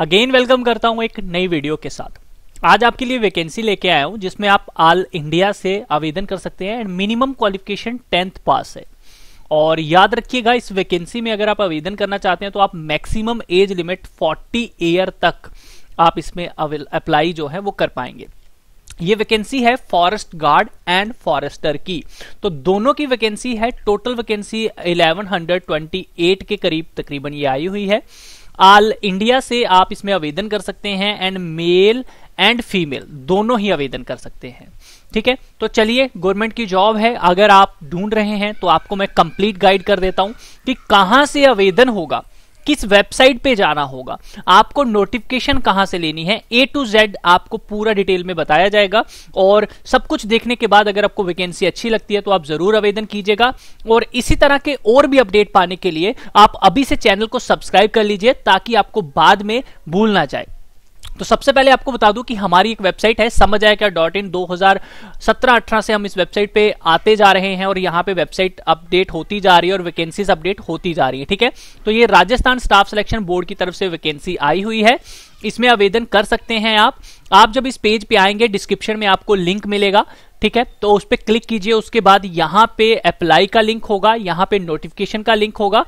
again welcome करता हूं एक नई वीडियो के साथ आज आपके लिए वैकेंसी लेके आया हूं जिसमें आप ऑल इंडिया से आवेदन कर सकते हैं and minimum qualification tenth pass है और याद रखिएगा इस वैकेंसी में अगर आप आवेदन करना चाहते हैं तो आप मैक्सिमम एज लिमिट 40 ईयर तक आप इसमें अप्लाई जो है वो कर पाएंगे ये वैकेंसी है फॉरेस्ट गार्ड एंड फॉरेस्टर की तो दोनों की वैकेंसी है टोटल वैकेंसी 1128 के करीब तकरीबन ये आई हुई है ऑल इंडिया से आप इसमें आवेदन कर सकते हैं एंड मेल एंड फीमेल दोनों ही आवेदन कर सकते हैं ठीक है तो चलिए गवर्नमेंट की जॉब है अगर आप ढूंढ रहे हैं तो आपको मैं कंप्लीट गाइड कर देता हूं कि कहां से आवेदन होगा किस वेबसाइट पे जाना होगा आपको नोटिफिकेशन कहां से लेनी है ए टू जेड आपको पूरा डिटेल में बताया जाएगा और सब कुछ देखने के बाद अगर आपको वैकेंसी अच्छी लगती है तो आप जरूर आवेदन कीजिएगा और इसी तरह के और भी अपडेट पाने के लिए आप अभी से चैनल को सब्सक्राइब कर लीजिए ताकि आपको बाद में भूल ना जाए तो सबसे पहले आपको बता दूं कि हमारी एक वेबसाइट है समझ आया क्या डॉट इन दो हजार से हम इस वेबसाइट पे आते जा रहे हैं और यहाँ पे वेबसाइट अपडेट होती जा रही है और वैकेंसीज अपडेट होती जा रही है ठीक है तो ये राजस्थान स्टाफ सिलेक्शन बोर्ड की तरफ से वैकेंसी आई हुई है इसमें आवेदन कर सकते हैं आप आप जब इस पेज पे आएंगे डिस्क्रिप्शन में आपको लिंक मिलेगा ठीक है तो उस पर क्लिक कीजिए उसके बाद यहाँ पे अप्लाई का लिंक होगा यहाँ पे नोटिफिकेशन का लिंक होगा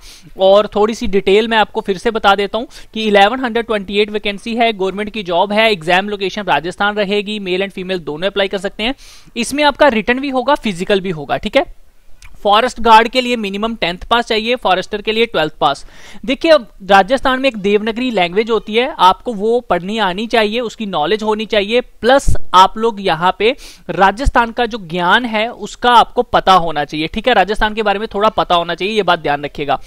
और थोड़ी सी डिटेल मैं आपको फिर से बता देता हूँ कि 1128 वैकेंसी है गवर्नमेंट की जॉब है एग्जाम लोकेशन राजस्थान रहेगी मेल एंड फीमेल दोनों अप्लाई कर सकते हैं इसमें आपका रिटर्न भी होगा फिजिकल भी होगा ठीक है फॉरेस्ट गार्ड के लिए मिनिमम टेंथ पास चाहिए फॉरेस्टर के लिए ट्वेल्थ पास देखिए राजस्थान में एक देवनगरी लैंग्वेज होती है आपको वो पढ़नी आनी चाहिए उसकी नॉलेज होनी चाहिए प्लस आप लोग यहाँ पे राजस्थान का जो ज्ञान है उसका आपको पता होना चाहिए ठीक है राजस्थान के बारे में थोड़ा पता होना चाहिए ये बात ध्यान रखिएगा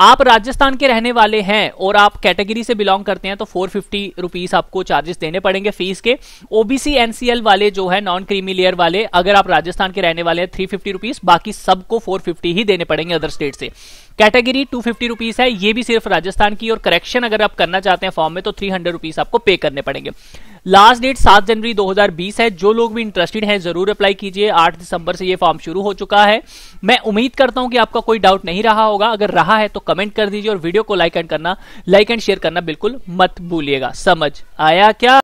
आप राजस्थान के रहने वाले हैं और आप कैटेगरी से बिलोंग करते हैं तो फोर फिफ्टी रुपीज आपको चार्जेस देने पड़ेंगे फीस के ओबीसी एनसीएल वाले जो है नॉन क्रीमी लेयर वाले अगर आप राजस्थान के रहने वाले हैं थ्री फिफ्टी रुपीज बाकी सबको फोर फिफ्टी ही देने पड़ेंगे अदर स्टेट से कैटेगरी टू फिफ्टी रुपीज है ये भी सिर्फ राजस्थान की और करेक्शन अगर आप करना चाहते हैं फॉर्म में तो थ्री हंड्रेड रुपीज आपको पे करने पड़ेंगे लास्ट डेट सात जनवरी 2020 है जो लोग भी इंटरेस्टेड हैं जरूर अप्लाई कीजिए 8 दिसंबर से ये फॉर्म शुरू हो चुका है मैं उम्मीद करता हूं कि आपका कोई डाउट नहीं रहा होगा अगर रहा है तो कमेंट कर दीजिए और वीडियो को लाइक एंड करना लाइक एंड शेयर करना बिल्कुल मत भूलिएगा समझ आया क्या